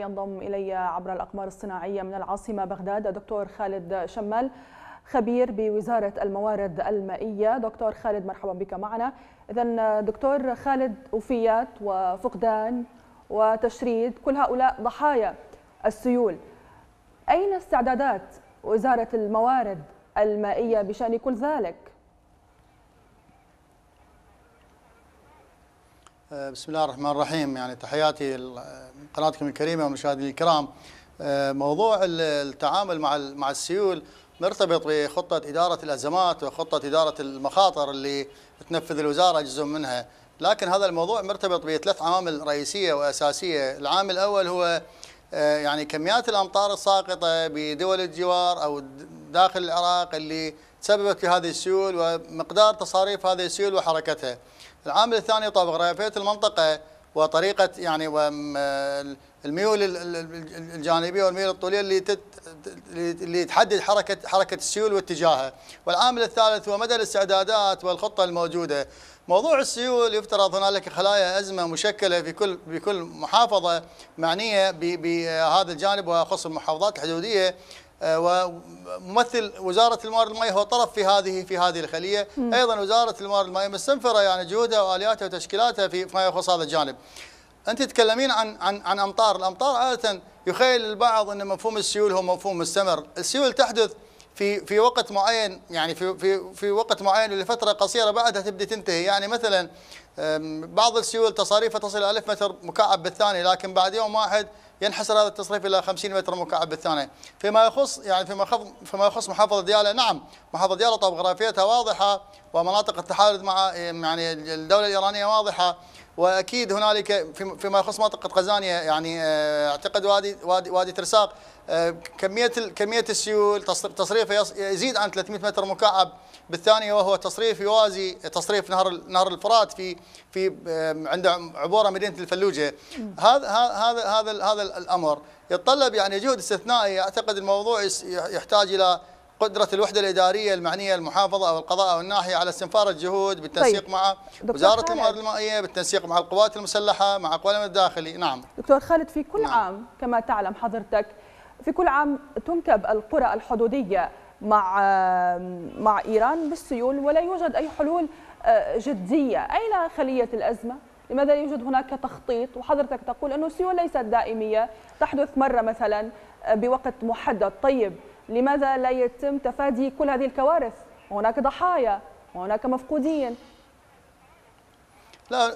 ينضم إلي عبر الأقمار الصناعية من العاصمة بغداد دكتور خالد شمال خبير بوزارة الموارد المائية دكتور خالد مرحبا بك معنا إذا دكتور خالد وفيات وفقدان وتشريد كل هؤلاء ضحايا السيول أين استعدادات وزارة الموارد المائية بشأن كل ذلك؟ آه، بسم الله الرحمن الرحيم يعني تحياتي لقناتكم آه، الكريمه ومشاهدي الكرام آه، موضوع التعامل مع مع السيول مرتبط بخطه اداره الازمات وخطه اداره المخاطر اللي تنفذ الوزاره جزء منها لكن هذا الموضوع مرتبط بثلاث عوامل رئيسيه واساسيه العامل الاول هو يعني كميات الامطار الساقطه بدول الجوار او داخل العراق اللي تسببت في هذه السيول ومقدار تصاريف هذه السيول وحركتها العامل الثاني يطابق المنطقة وطريقة يعني الميول الجانبية والميول الطولية اللي اللي تحدد حركة حركة السيول واتجاهها، والعامل الثالث هو مدى الاستعدادات والخطة الموجودة. موضوع السيول يفترض هنالك خلايا أزمة مشكلة في كل بكل محافظة معنية بهذا الجانب وخصوصا المحافظات الحدودية آه، وممثل وزاره الموارد المائيه هو طرف في هذه في هذه الخليه، م. ايضا وزاره الموارد المائيه مستنفره يعني جهودها والياتها وتشكيلاتها في فيما يخص هذا الجانب. انت تتكلمين عن عن عن امطار، الامطار عاده يخيل البعض ان مفهوم السيول هو مفهوم مستمر، السيول تحدث في في وقت معين يعني في في في وقت معين لفتره قصيره بعدها تبدا تنتهي، يعني مثلا بعض السيول تصاريفها تصل 1000 متر مكعب بالثانية لكن بعد يوم واحد ينحسر هذا التصريف الى 50 متر مكعب بالثانيه فيما يخص يعني فيما خف فيما يخص محافظه دياله نعم محافظه دياله طبغرافيتها واضحه ومناطق التحالف مع يعني الدوله الايرانيه واضحه واكيد هنالك فيما يخص منطقه قزانية يعني آه، اعتقد وادي وادي, وادي ترساق آه، كميه كميه السيول تصريفه يزيد عن 300 متر مكعب بالثانية وهو تصريف يوازي تصريف نهر نهر الفرات في في عند عبوره مدينة الفلوجة هذا هذا هذا هذا الأمر يتطلب يعني جهد استثنائي أعتقد الموضوع يحتاج إلى قدرة الوحدة الإدارية المعنية المحافظة أو القضاء أو الناحية على استنفار الجهود بالتنسيق طيب. مع وزارة الموارد المائية بالتنسيق مع القوات المسلحة مع قوالم الداخلي نعم دكتور خالد في كل نعم. عام كما تعلم حضرتك في كل عام تنكب القرى الحدودية مع مع ايران بالسيول ولا يوجد اي حلول آه، جديه، اين خليه الازمه؟ لماذا لا يوجد هناك تخطيط وحضرتك تقول انه السيول ليست دائميه، تحدث مره مثلا آه، بوقت محدد، طيب لماذا لا يتم تفادي كل هذه الكوارث؟ هناك ضحايا وهناك مفقودين. لا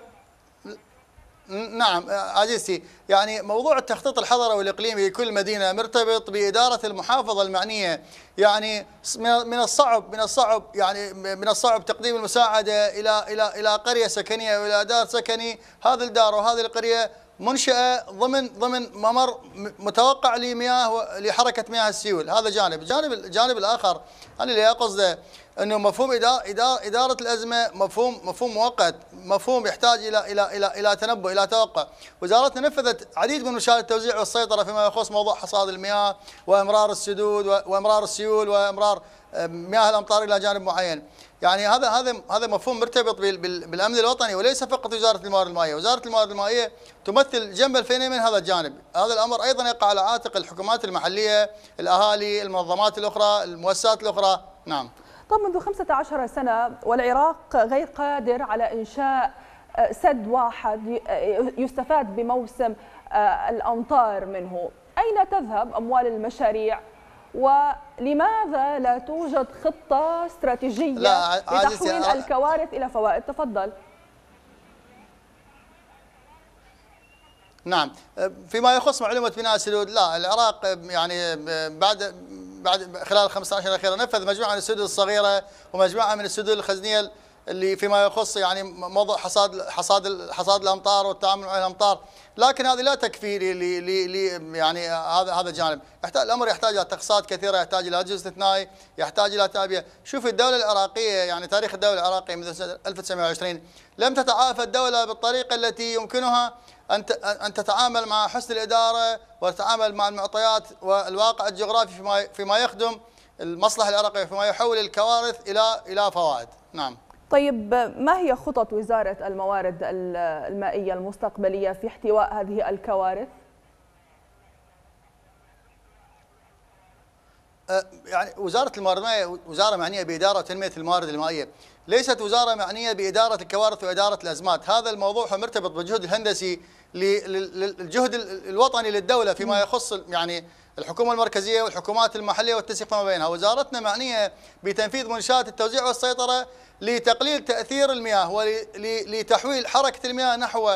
نعم آه، عزيزتي يعني موضوع التخطيط الحضري والإقليمي لكل مدينة مرتبط بإدارة المحافظة المعنية يعني من الصعب من الصعب يعني من الصعب تقديم المساعدة إلى إلى إلى قرية سكنية وإلى دار سكني هذه الدار وهذه القرية منشأة ضمن ضمن ممر متوقع لمياه لحركة مياه السيول هذا جانب الجانب الجانب الآخر أنا اللي أقصده انه مفهوم اداره الازمه مفهوم مفهوم مؤقت مفهوم يحتاج الى الى الى الى تنبؤ الى توقع وزارتنا نفذت عديد من مشاريع التوزيع والسيطره فيما يخص موضوع حصاد المياه وامرار السدود وامرار السيول وامرار آه، مياه الامطار الى جانب معين يعني هذا هذا هذا مفهوم مرتبط بالامن الوطني وليس فقط وزاره الموارد المائيه، وزاره الموارد المائيه تمثل جنب الفيني من هذا الجانب، هذا الامر ايضا يقع على عاتق الحكومات المحليه، الاهالي، المنظمات الاخرى، المؤسسات الاخرى، نعم. طب منذ 15 سنة والعراق غير قادر على إنشاء آه، سد واحد آه، يستفاد بموسم آه، الأمطار منه أين تذهب أموال المشاريع ولماذا لا توجد خطة استراتيجية لتحويل الكوارث إلى فوائد تفضل نعم فيما يخص معلومه بناء سدود لا العراق يعني بعد بعد خلال 15 الاخيره نفذ مجموعه من السدود الصغيره ومجموعه من السدود الخزنيه اللي فيما يخص يعني موضوع حصاد حصاد حصاد الامطار والتعامل مع الامطار، لكن هذه لا تكفي ل يعني هذا هذا الجانب، الامر يحتاج الى تقصات كثيره، يحتاج الى جزء استثنائي، يحتاج الى تابيه، شوف الدوله العراقيه يعني تاريخ الدوله العراقيه منذ 1920 لم تتعافى الدوله بالطريقه التي يمكنها أن تتعامل مع حسن الإدارة وتتعامل مع المعطيات والواقع الجغرافي فيما فيما يخدم المصلحة العراقية فيما يحول الكوارث إلى إلى فوائد نعم طيب ما هي خطط وزارة الموارد المائية المستقبلية في احتواء هذه الكوارث؟ أه، يعني وزارة الموارد المائيه وزارة معنية بإدارة وتنمية الموارد المائية ليست وزارة معنية بإدارة الكوارث وإدارة الأزمات هذا الموضوع هو مرتبط بالجهد الهندسي للجهد الوطني للدولة فيما يخص يعني الحكومة المركزية والحكومات المحلية والتنسيق فيما بينها وزارتنا معنية بتنفيذ منشآت التوزيع والسيطرة لتقليل تأثير المياه ولتحويل حركة المياه نحو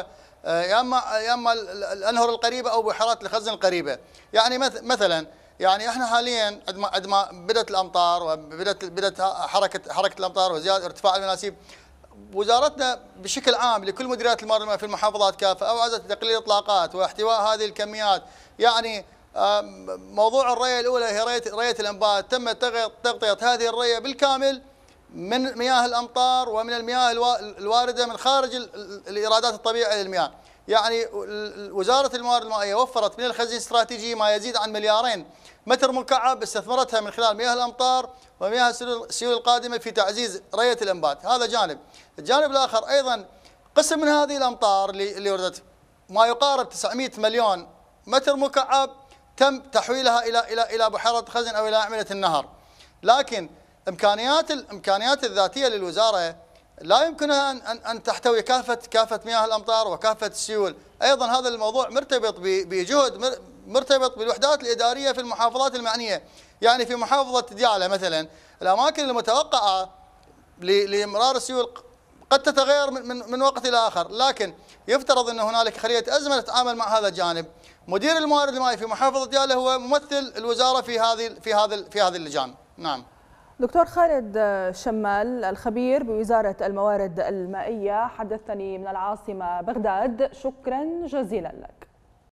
أه، يا اما يا اما الانهر القريبه او بحيرات الخزن القريبه يعني مثلا يعني احنا حاليا عندما عندما بدات الامطار وبدات بدات حركه حركه الامطار وزياده ارتفاع المناسيب وزارتنا بشكل عام لكل مديريات المرمى في المحافظات كافه اوعزت تقليل الاطلاقات واحتواء هذه الكميات يعني موضوع الريه الاولى هي ريه ريه الانبات تم تغطيه هذه الريه بالكامل من مياه الامطار ومن المياه الوارده من خارج الايرادات الطبيعيه للمياه يعني وزارة الموارد المائية وفرت من الخزين الاستراتيجي ما يزيد عن مليارين متر مكعب استثمرتها من خلال مياه الأمطار ومياه السيول القادمة في تعزيز رية الأنبات هذا جانب الجانب الآخر أيضا قسم من هذه الأمطار اللي وردت ما يقارب 900 مليون متر مكعب تم تحويلها إلى إلى إلى بحيرة خزن أو إلى أعمدة النهر لكن إمكانيات الإمكانيات الذاتية للوزارة لا يمكنها أن, أن تحتوي كافة كافة مياه الأمطار وكافة السيول أيضا هذا الموضوع مرتبط بجهد مرتبط بالوحدات الإدارية في المحافظات المعنية يعني في محافظة ديالة مثلا الأماكن المتوقعة لإمرار السيول قد تتغير من, من وقت إلى آخر لكن يفترض أن هنالك خلية أزمة تتعامل مع هذا الجانب مدير الموارد المائية في محافظة ديالة هو ممثل الوزارة في هذه في هذا في هذه اللجان نعم دكتور خالد آه، شمال الخبير بوزارة الموارد المائية حدثني من العاصمة بغداد شكرا جزيلا لك